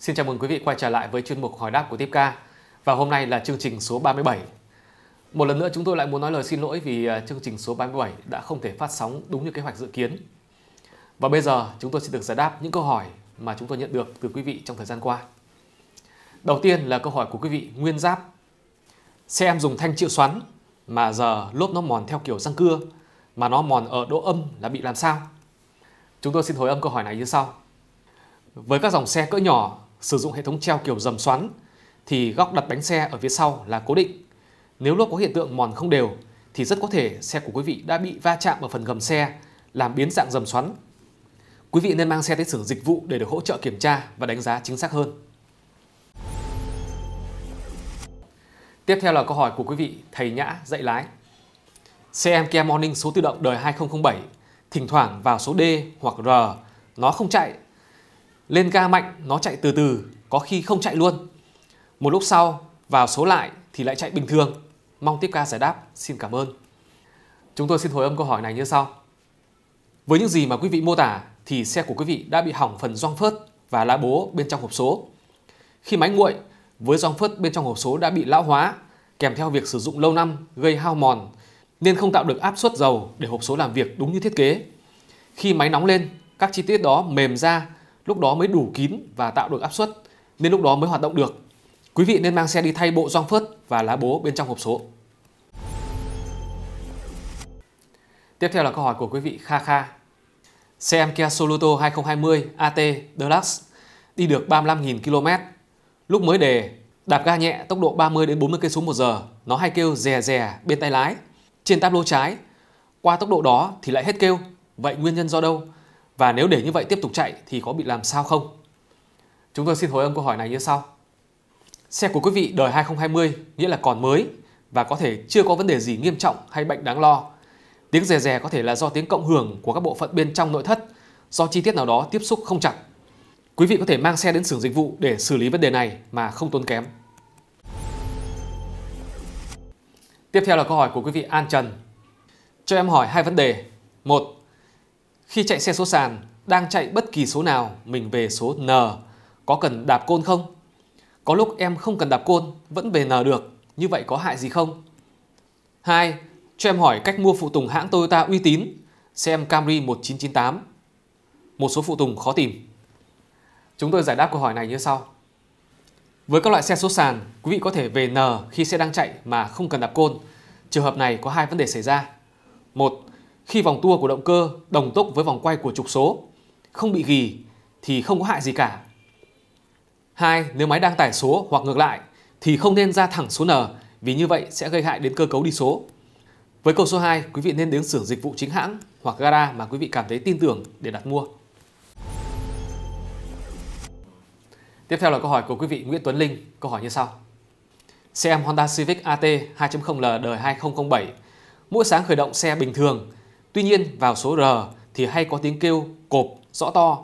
Xin chào mừng quý vị quay trở lại với chuyên mục hỏi đáp của Tipca và hôm nay là chương trình số 37. Một lần nữa chúng tôi lại muốn nói lời xin lỗi vì à, chương trình số 37 đã không thể phát sóng đúng như kế hoạch dự kiến. Và bây giờ chúng tôi xin được giải đáp những câu hỏi mà chúng tôi nhận được từ quý vị trong thời gian qua. Đầu tiên là câu hỏi của quý vị Nguyên Giáp. Xe em dùng thanh chịu xoắn mà giờ lốp nó mòn theo kiểu răng cưa mà nó mòn ở độ âm là bị làm sao? Chúng tôi xin hồi âm câu hỏi này như sau. Với các dòng xe cỡ nhỏ sử dụng hệ thống treo kiểu dầm xoắn thì góc đặt bánh xe ở phía sau là cố định. Nếu lốp có hiện tượng mòn không đều thì rất có thể xe của quý vị đã bị va chạm ở phần gầm xe làm biến dạng dầm xoắn. Quý vị nên mang xe tới xưởng dịch vụ để được hỗ trợ kiểm tra và đánh giá chính xác hơn. Tiếp theo là câu hỏi của quý vị thầy Nhã dạy lái. Xe em Kia Morning số tự động đời 2007 thỉnh thoảng vào số D hoặc R nó không chạy lên ga mạnh nó chạy từ từ có khi không chạy luôn một lúc sau vào số lại thì lại chạy bình thường mong tiếp ca giải đáp xin cảm ơn chúng tôi xin hồi âm câu hỏi này như sau với những gì mà quý vị mô tả thì xe của quý vị đã bị hỏng phần gioăng phớt và lá bố bên trong hộp số khi máy nguội với gioăng phớt bên trong hộp số đã bị lão hóa kèm theo việc sử dụng lâu năm gây hao mòn nên không tạo được áp suất dầu để hộp số làm việc đúng như thiết kế khi máy nóng lên các chi tiết đó mềm ra lúc đó mới đủ kín và tạo được áp suất nên lúc đó mới hoạt động được. Quý vị nên mang xe đi thay bộ gioăng phớt và lá bố bên trong hộp số. Tiếp theo là câu hỏi của quý vị Kha Kha. Xe em Kia Soluto 2020 AT Deluxe đi được 35.000 km. Lúc mới đề, đạp ga nhẹ tốc độ 30 đến 40 cây số một giờ, nó hay kêu rè rè bên tay lái, trên tablo trái. Qua tốc độ đó thì lại hết kêu. Vậy nguyên nhân do đâu? Và nếu để như vậy tiếp tục chạy thì có bị làm sao không? Chúng tôi xin hồi âm câu hỏi này như sau. Xe của quý vị đời 2020 nghĩa là còn mới và có thể chưa có vấn đề gì nghiêm trọng hay bệnh đáng lo. Tiếng rè rè có thể là do tiếng cộng hưởng của các bộ phận bên trong nội thất, do chi tiết nào đó tiếp xúc không chặt. Quý vị có thể mang xe đến xưởng dịch vụ để xử lý vấn đề này mà không tốn kém. Tiếp theo là câu hỏi của quý vị An Trần. Cho em hỏi hai vấn đề. Một, khi chạy xe số sàn, đang chạy bất kỳ số nào, mình về số N. Có cần đạp côn không? Có lúc em không cần đạp côn, vẫn về N được. Như vậy có hại gì không? 2. Cho em hỏi cách mua phụ tùng hãng Toyota uy tín, xem Camry 1998. Một số phụ tùng khó tìm. Chúng tôi giải đáp câu hỏi này như sau. Với các loại xe số sàn, quý vị có thể về N khi xe đang chạy mà không cần đạp côn. Trường hợp này có hai vấn đề xảy ra. Một, khi vòng tua của động cơ đồng tốc với vòng quay của trục số, không bị gỉ thì không có hại gì cả. Hai Nếu máy đang tải số hoặc ngược lại thì không nên ra thẳng số N vì như vậy sẽ gây hại đến cơ cấu đi số. Với câu số 2, quý vị nên đến xưởng dịch vụ chính hãng hoặc gara mà quý vị cảm thấy tin tưởng để đặt mua. Tiếp theo là câu hỏi của quý vị Nguyễn Tuấn Linh, câu hỏi như sau. Xe em Honda Civic AT 2.0L đời 2007, mỗi sáng khởi động xe bình thường Tuy nhiên vào số R thì hay có tiếng kêu cộp rõ to.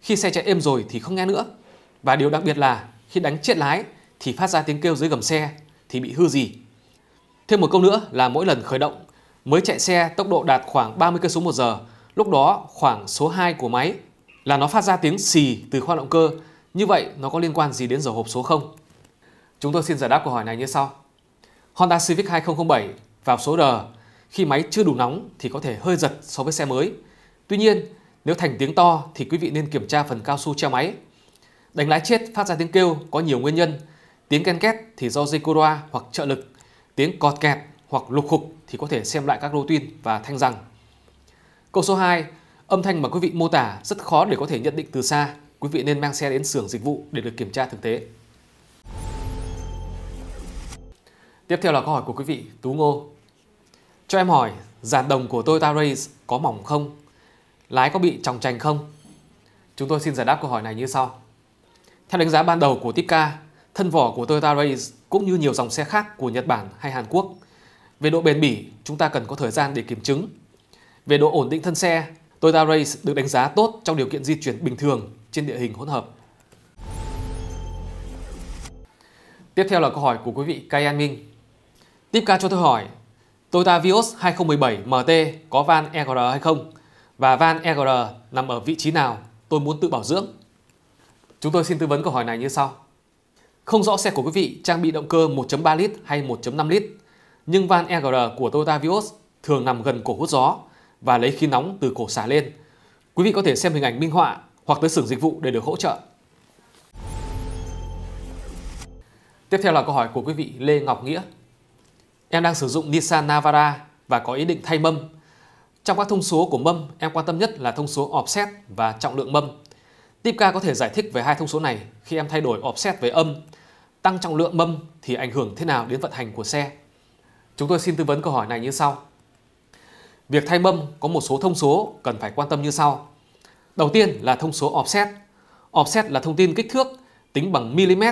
Khi xe chạy êm rồi thì không nghe nữa. Và điều đặc biệt là khi đánh chết lái thì phát ra tiếng kêu dưới gầm xe thì bị hư gì. Thêm một câu nữa là mỗi lần khởi động mới chạy xe tốc độ đạt khoảng 30 km một giờ, lúc đó khoảng số 2 của máy là nó phát ra tiếng xì từ khoang động cơ. Như vậy nó có liên quan gì đến dầu hộp số không? Chúng tôi xin giải đáp câu hỏi này như sau. Honda Civic 2007 vào số R khi máy chưa đủ nóng thì có thể hơi giật so với xe mới. Tuy nhiên, nếu thành tiếng to thì quý vị nên kiểm tra phần cao su treo máy. Đánh lái chết phát ra tiếng kêu có nhiều nguyên nhân. Tiếng ken két thì do dây coroa hoặc trợ lực. Tiếng cọt kẹt hoặc lục khục thì có thể xem lại các lô tin và thanh răng. Câu số 2, âm thanh mà quý vị mô tả rất khó để có thể nhận định từ xa. Quý vị nên mang xe đến xưởng dịch vụ để được kiểm tra thực tế. Tiếp theo là câu hỏi của quý vị Tú Ngô cho em hỏi, dàn đồng của Toyota Race có mỏng không? Lái có bị tròng trành không? Chúng tôi xin giải đáp câu hỏi này như sau. Theo đánh giá ban đầu của Tipca, thân vỏ của Toyota Race cũng như nhiều dòng xe khác của Nhật Bản hay Hàn Quốc. Về độ bền bỉ, chúng ta cần có thời gian để kiểm chứng. Về độ ổn định thân xe, Toyota Race được đánh giá tốt trong điều kiện di chuyển bình thường trên địa hình hỗn hợp. Tiếp theo là câu hỏi của quý vị Kayan Minh. Tipca cho tôi hỏi, Toyota Vios 2017 MT có van EGR hay không? Và van EGR nằm ở vị trí nào? Tôi muốn tự bảo dưỡng. Chúng tôi xin tư vấn câu hỏi này như sau. Không rõ xe của quý vị trang bị động cơ 1.3 lít hay 1.5 lít, nhưng van EGR của Toyota Vios thường nằm gần cổ hút gió và lấy khí nóng từ cổ xả lên. Quý vị có thể xem hình ảnh minh họa hoặc tới xưởng dịch vụ để được hỗ trợ. Tiếp theo là câu hỏi của quý vị Lê Ngọc Nghĩa Em đang sử dụng Nissan Navara và có ý định thay mâm. Trong các thông số của mâm, em quan tâm nhất là thông số offset và trọng lượng mâm. Tipka có thể giải thích về hai thông số này khi em thay đổi offset với âm. Tăng trọng lượng mâm thì ảnh hưởng thế nào đến vận hành của xe? Chúng tôi xin tư vấn câu hỏi này như sau. Việc thay mâm có một số thông số cần phải quan tâm như sau. Đầu tiên là thông số offset. Offset là thông tin kích thước tính bằng mm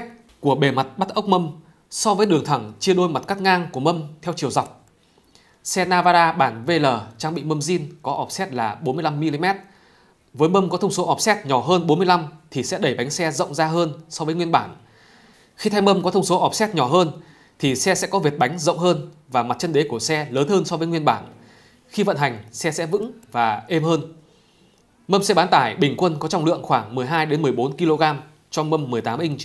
của bề mặt bắt ốc mâm so với đường thẳng chia đôi mặt cắt ngang của mâm theo chiều dọc. Xe Navara bản VL trang bị mâm zin có offset là 45mm. Với mâm có thông số offset nhỏ hơn 45 thì sẽ đẩy bánh xe rộng ra hơn so với nguyên bản. Khi thay mâm có thông số offset nhỏ hơn thì xe sẽ có vệt bánh rộng hơn và mặt chân đế của xe lớn hơn so với nguyên bản. Khi vận hành, xe sẽ vững và êm hơn. Mâm xe bán tải bình quân có trọng lượng khoảng 12 đến 14 kg cho mâm 18 inch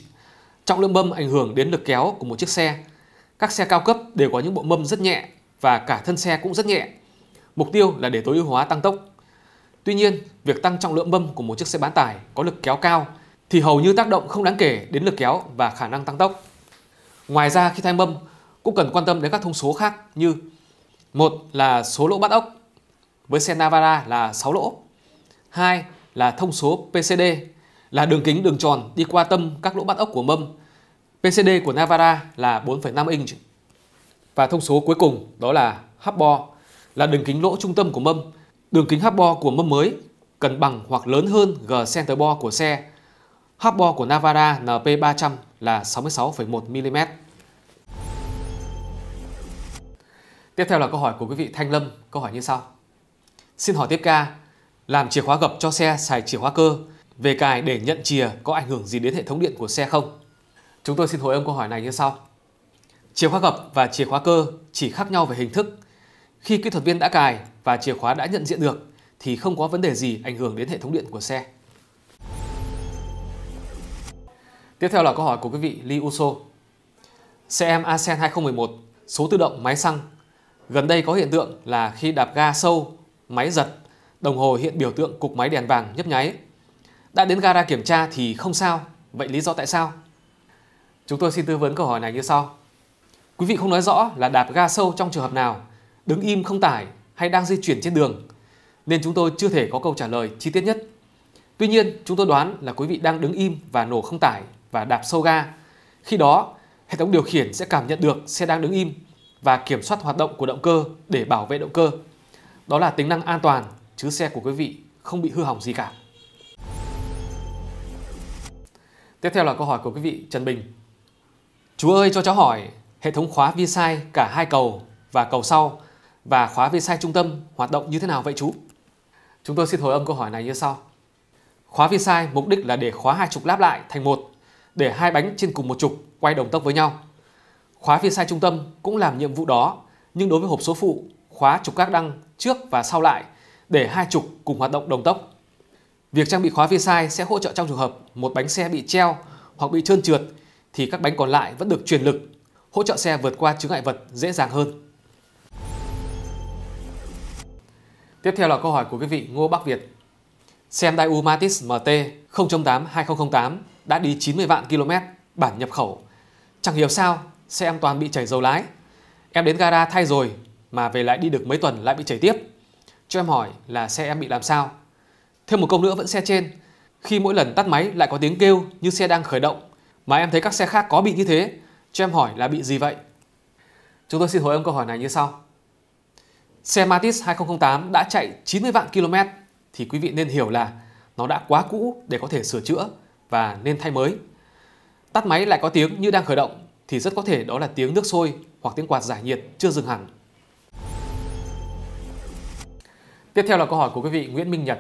Trọng lượng mâm ảnh hưởng đến lực kéo của một chiếc xe. Các xe cao cấp đều có những bộ mâm rất nhẹ và cả thân xe cũng rất nhẹ. Mục tiêu là để tối ưu hóa tăng tốc. Tuy nhiên, việc tăng trọng lượng mâm của một chiếc xe bán tải có lực kéo cao thì hầu như tác động không đáng kể đến lực kéo và khả năng tăng tốc. Ngoài ra khi thay mâm cũng cần quan tâm đến các thông số khác như một là số lỗ bắt ốc với xe Navara là 6 lỗ, hai là thông số PCD là đường kính đường tròn đi qua tâm các lỗ bắt ốc của mâm. PCD của Navara là 4,5 inch. Và thông số cuối cùng đó là hấp bo là đường kính lỗ trung tâm của mâm. Đường kính hấp bo của mâm mới cần bằng hoặc lớn hơn G center bo của xe. Hấp bo của Navara NP300 là 66,1 mm. Tiếp theo là câu hỏi của quý vị Thanh Lâm, câu hỏi như sau. Xin hỏi tiếp ca, làm chìa khóa gập cho xe xài chìa khóa cơ về cài để nhận chìa có ảnh hưởng gì đến hệ thống điện của xe không? Chúng tôi xin hồi âm câu hỏi này như sau. Chìa khóa gập và chìa khóa cơ chỉ khác nhau về hình thức. Khi kỹ thuật viên đã cài và chìa khóa đã nhận diện được thì không có vấn đề gì ảnh hưởng đến hệ thống điện của xe. Tiếp theo là câu hỏi của quý vị Lee Uso. Xe em Asen 2011, số tự động máy xăng. Gần đây có hiện tượng là khi đạp ga sâu, máy giật, đồng hồ hiện biểu tượng cục máy đèn vàng nhấp nháy đã đến gara kiểm tra thì không sao, vậy lý do tại sao? Chúng tôi xin tư vấn câu hỏi này như sau. Quý vị không nói rõ là đạp ga sâu trong trường hợp nào, đứng im không tải hay đang di chuyển trên đường, nên chúng tôi chưa thể có câu trả lời chi tiết nhất. Tuy nhiên, chúng tôi đoán là quý vị đang đứng im và nổ không tải và đạp sâu ga. Khi đó, hệ thống điều khiển sẽ cảm nhận được xe đang đứng im và kiểm soát hoạt động của động cơ để bảo vệ động cơ. Đó là tính năng an toàn, chứ xe của quý vị không bị hư hỏng gì cả. Tiếp theo là câu hỏi của quý vị Trần Bình. Chú ơi cho cháu hỏi, hệ thống khóa vi sai cả hai cầu và cầu sau và khóa vi sai trung tâm hoạt động như thế nào vậy chú? Chúng tôi xin hồi âm câu hỏi này như sau. Khóa vi sai mục đích là để khóa hai trục lắp lại thành một, để hai bánh trên cùng một trục quay đồng tốc với nhau. Khóa vi sai trung tâm cũng làm nhiệm vụ đó, nhưng đối với hộp số phụ, khóa trục các đăng trước và sau lại để hai trục cùng hoạt động đồng tốc Việc trang bị khóa phía sai sẽ hỗ trợ trong trường hợp một bánh xe bị treo hoặc bị trơn trượt thì các bánh còn lại vẫn được truyền lực, hỗ trợ xe vượt qua chướng ngại vật dễ dàng hơn. Tiếp theo là câu hỏi của quý vị Ngô Bắc Việt. Xe Daewoo Matiz MT 0 2008 đã đi 90 vạn km bản nhập khẩu. Chẳng hiểu sao xe em toàn bị chảy dầu lái. Em đến gara thay rồi mà về lại đi được mấy tuần lại bị chảy tiếp. Cho em hỏi là xe em bị làm sao? Thêm một câu nữa vẫn xe trên, khi mỗi lần tắt máy lại có tiếng kêu như xe đang khởi động, mà em thấy các xe khác có bị như thế, cho em hỏi là bị gì vậy? Chúng tôi xin hỏi âm câu hỏi này như sau. Xe Matiz 2008 đã chạy 90 vạn km thì quý vị nên hiểu là nó đã quá cũ để có thể sửa chữa và nên thay mới. Tắt máy lại có tiếng như đang khởi động thì rất có thể đó là tiếng nước sôi hoặc tiếng quạt giải nhiệt chưa dừng hẳn. Tiếp theo là câu hỏi của quý vị Nguyễn Minh Nhật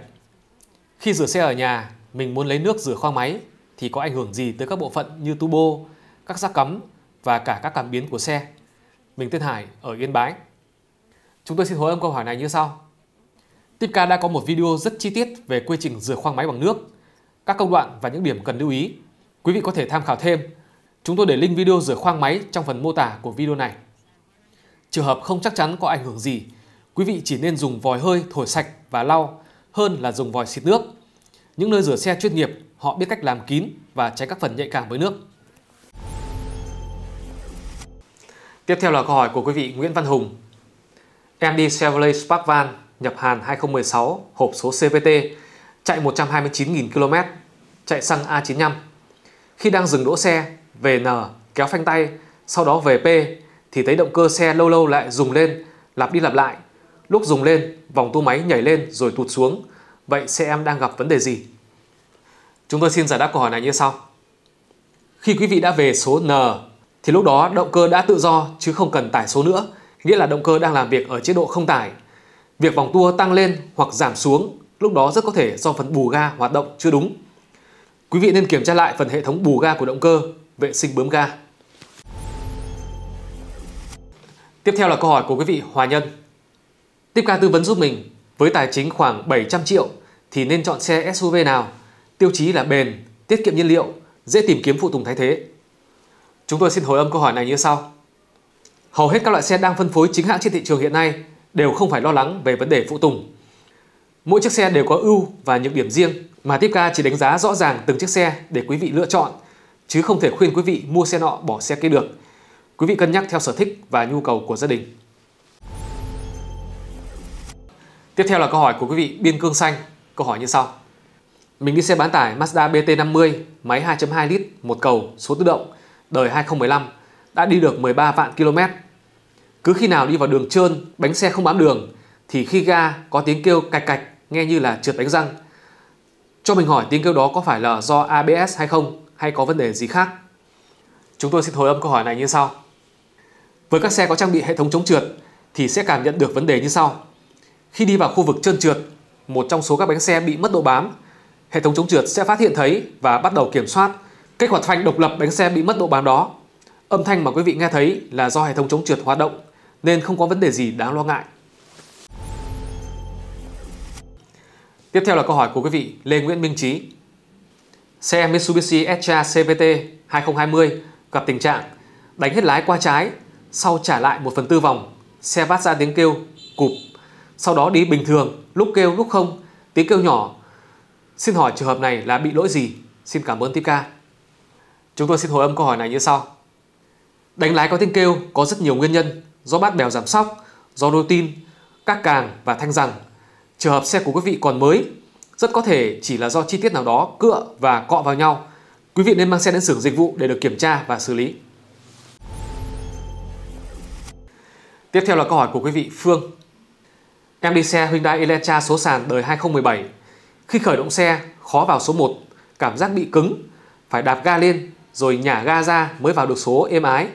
khi rửa xe ở nhà, mình muốn lấy nước rửa khoang máy thì có ảnh hưởng gì tới các bộ phận như turbo, các giác cắm và cả các cảm biến của xe? Mình tên Hải ở Yên Bái. Chúng tôi xin hối âm câu hỏi này như sau. Tipca đã có một video rất chi tiết về quy trình rửa khoang máy bằng nước, các công đoạn và những điểm cần lưu ý. Quý vị có thể tham khảo thêm. Chúng tôi để link video rửa khoang máy trong phần mô tả của video này. Trường hợp không chắc chắn có ảnh hưởng gì, quý vị chỉ nên dùng vòi hơi thổi sạch và lau hơn là dùng vòi xịt nước. Những nơi rửa xe chuyên nghiệp, họ biết cách làm kín và tránh các phần nhạy cảm với nước. Tiếp theo là câu hỏi của quý vị Nguyễn Văn Hùng. Em đi Chevrolet Spark Van nhập Hàn 2016, hộp số CVT, chạy 129.000 km, chạy xăng A95. Khi đang dừng đỗ xe, về N, kéo phanh tay, sau đó về P, thì thấy động cơ xe lâu lâu lại dùng lên, lặp đi lặp lại Lúc dùng lên, vòng tua máy nhảy lên rồi tụt xuống. Vậy xe em đang gặp vấn đề gì? Chúng tôi xin giải đáp câu hỏi này như sau. Khi quý vị đã về số N thì lúc đó động cơ đã tự do chứ không cần tải số nữa, nghĩa là động cơ đang làm việc ở chế độ không tải. Việc vòng tua tăng lên hoặc giảm xuống lúc đó rất có thể do phần bù ga hoạt động chưa đúng. Quý vị nên kiểm tra lại phần hệ thống bù ga của động cơ, vệ sinh bướm ga. Tiếp theo là câu hỏi của quý vị Hòa Nhân. Tiếp ca tư vấn giúp mình, với tài chính khoảng 700 triệu thì nên chọn xe SUV nào? Tiêu chí là bền, tiết kiệm nhiên liệu, dễ tìm kiếm phụ tùng thay thế. Chúng tôi xin hồi âm câu hỏi này như sau. Hầu hết các loại xe đang phân phối chính hãng trên thị trường hiện nay đều không phải lo lắng về vấn đề phụ tùng. Mỗi chiếc xe đều có ưu và nhược điểm riêng mà tiếp ca chỉ đánh giá rõ ràng từng chiếc xe để quý vị lựa chọn chứ không thể khuyên quý vị mua xe nọ bỏ xe kia được. Quý vị cân nhắc theo sở thích và nhu cầu của gia đình. Tiếp theo là câu hỏi của quý vị Biên Cương Xanh, câu hỏi như sau. Mình đi xe bán tải Mazda BT50, máy 2.2 lít, một cầu, số tự động, đời 2015, đã đi được 13 vạn km. Cứ khi nào đi vào đường trơn, bánh xe không bám đường, thì khi ga có tiếng kêu cạch cạch, nghe như là trượt bánh răng. Cho mình hỏi tiếng kêu đó có phải là do ABS hay không, hay có vấn đề gì khác? Chúng tôi xin hồi âm câu hỏi này như sau. Với các xe có trang bị hệ thống chống trượt thì sẽ cảm nhận được vấn đề như sau. Khi đi vào khu vực trơn trượt, một trong số các bánh xe bị mất độ bám, hệ thống chống trượt sẽ phát hiện thấy và bắt đầu kiểm soát kích hoạt phanh độc lập bánh xe bị mất độ bám đó. Âm thanh mà quý vị nghe thấy là do hệ thống chống trượt hoạt động nên không có vấn đề gì đáng lo ngại. Tiếp theo là câu hỏi của quý vị Lê Nguyễn Minh Trí. Xe Mitsubishi Etra CVT 2020 gặp tình trạng đánh hết lái qua trái, sau trả lại một phần tư vòng, xe phát ra tiếng kêu, cụp sau đó đi bình thường, lúc kêu lúc không, tiếng kêu nhỏ. Xin hỏi trường hợp này là bị lỗi gì? Xin cảm ơn tiếp ca. Chúng tôi xin hồi âm câu hỏi này như sau. Đánh lái có tiếng kêu có rất nhiều nguyên nhân, do bát bèo giảm sóc, do đôi tin, các càng và thanh rằng. Trường hợp xe của quý vị còn mới, rất có thể chỉ là do chi tiết nào đó cựa và cọ vào nhau. Quý vị nên mang xe đến xưởng dịch vụ để được kiểm tra và xử lý. Tiếp theo là câu hỏi của quý vị Phương. Em đi xe Hyundai Elantra số sàn đời 2017. Khi khởi động xe, khó vào số 1, cảm giác bị cứng, phải đạp ga lên rồi nhả ga ra mới vào được số êm ái,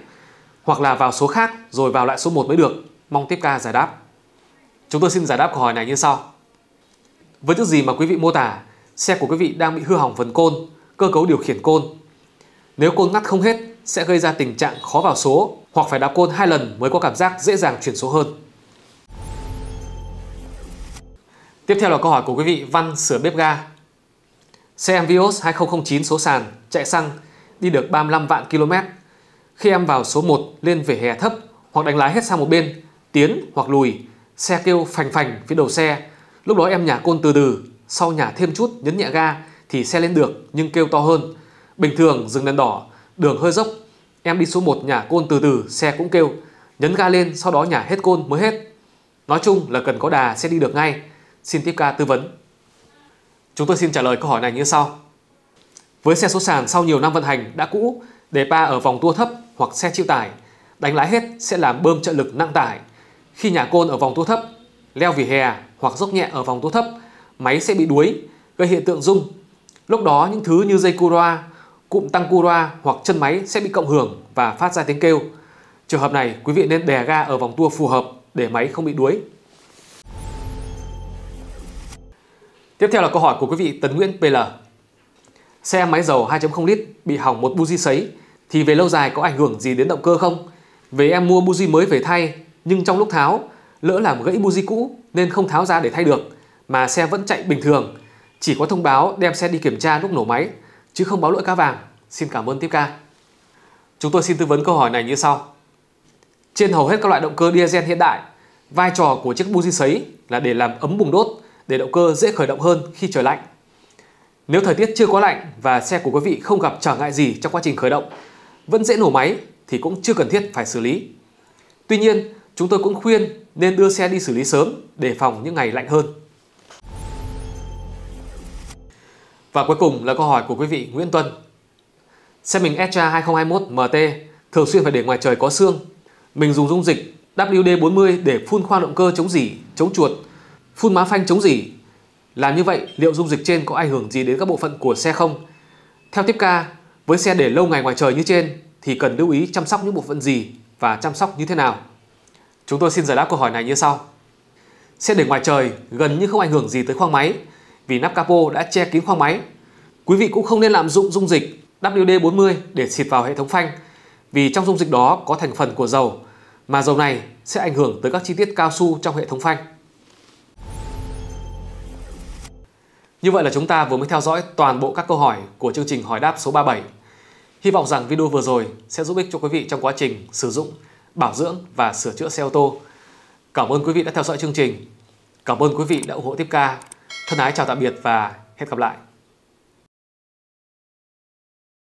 hoặc là vào số khác rồi vào lại số 1 mới được. Mong tiếp ca giải đáp. Chúng tôi xin giải đáp câu hỏi này như sau. Với những gì mà quý vị mô tả, xe của quý vị đang bị hư hỏng phần côn, cơ cấu điều khiển côn. Nếu côn ngắt không hết sẽ gây ra tình trạng khó vào số hoặc phải đạp côn hai lần mới có cảm giác dễ dàng chuyển số hơn. Tiếp theo là câu hỏi của quý vị Văn sửa bếp ga. Xe Amvios 2009 số sàn chạy xăng đi được 35 vạn km. Khi em vào số 1 lên về hè thấp hoặc đánh lái hết sang một bên, tiến hoặc lùi, xe kêu phành phành phía đầu xe. Lúc đó em nhả côn từ từ, sau nhả thêm chút nhấn nhẹ ga thì xe lên được nhưng kêu to hơn. Bình thường dừng đèn đỏ, đường hơi dốc, em đi số 1 nhả côn từ từ, xe cũng kêu, nhấn ga lên sau đó nhả hết côn mới hết. Nói chung là cần có đà sẽ đi được ngay xin tiếp ca tư vấn. Chúng tôi xin trả lời câu hỏi này như sau. Với xe số sàn sau nhiều năm vận hành đã cũ, đề pa ở vòng tua thấp hoặc xe chịu tải, đánh lái hết sẽ làm bơm trợ lực nặng tải. Khi nhà côn ở vòng tua thấp, leo vỉa hè hoặc dốc nhẹ ở vòng tua thấp, máy sẽ bị đuối, gây hiện tượng rung. Lúc đó những thứ như dây cura, cụm tăng cura hoặc chân máy sẽ bị cộng hưởng và phát ra tiếng kêu. Trường hợp này, quý vị nên đè ga ở vòng tua phù hợp để máy không bị đuối. Tiếp theo là câu hỏi của quý vị Tấn Nguyễn PL. Xe máy dầu 2.0 lít bị hỏng một buji sấy thì về lâu dài có ảnh hưởng gì đến động cơ không? Về em mua buji mới về thay nhưng trong lúc tháo lỡ làm gãy buji cũ nên không tháo ra để thay được mà xe vẫn chạy bình thường. Chỉ có thông báo đem xe đi kiểm tra lúc nổ máy chứ không báo lỗi cá vàng. Xin cảm ơn tiếp ca. Chúng tôi xin tư vấn câu hỏi này như sau. Trên hầu hết các loại động cơ diesel hiện đại, vai trò của chiếc buji sấy là để làm ấm bùng đốt để động cơ dễ khởi động hơn khi trời lạnh. Nếu thời tiết chưa có lạnh và xe của quý vị không gặp trở ngại gì trong quá trình khởi động, vẫn dễ nổ máy thì cũng chưa cần thiết phải xử lý. Tuy nhiên, chúng tôi cũng khuyên nên đưa xe đi xử lý sớm để phòng những ngày lạnh hơn. Và cuối cùng là câu hỏi của quý vị Nguyễn Tuân. Xe mình Etra 2021 MT thường xuyên phải để ngoài trời có sương. Mình dùng dung dịch WD40 để phun khoang động cơ chống dỉ, chống chuột Phun má phanh chống gì? Làm như vậy liệu dung dịch trên có ảnh hưởng gì đến các bộ phận của xe không? Theo tiếp ca, với xe để lâu ngày ngoài trời như trên thì cần lưu ý chăm sóc những bộ phận gì và chăm sóc như thế nào? Chúng tôi xin giải đáp câu hỏi này như sau. Xe để ngoài trời gần như không ảnh hưởng gì tới khoang máy vì nắp capo đã che kín khoang máy. Quý vị cũng không nên lạm dụng dung dịch WD40 để xịt vào hệ thống phanh vì trong dung dịch đó có thành phần của dầu mà dầu này sẽ ảnh hưởng tới các chi tiết cao su trong hệ thống phanh. Như vậy là chúng ta vừa mới theo dõi toàn bộ các câu hỏi của chương trình hỏi đáp số 37. Hy vọng rằng video vừa rồi sẽ giúp ích cho quý vị trong quá trình sử dụng, bảo dưỡng và sửa chữa xe ô tô. Cảm ơn quý vị đã theo dõi chương trình. Cảm ơn quý vị đã ủng hộ tiếp ca. Thân ái chào tạm biệt và hẹn gặp lại.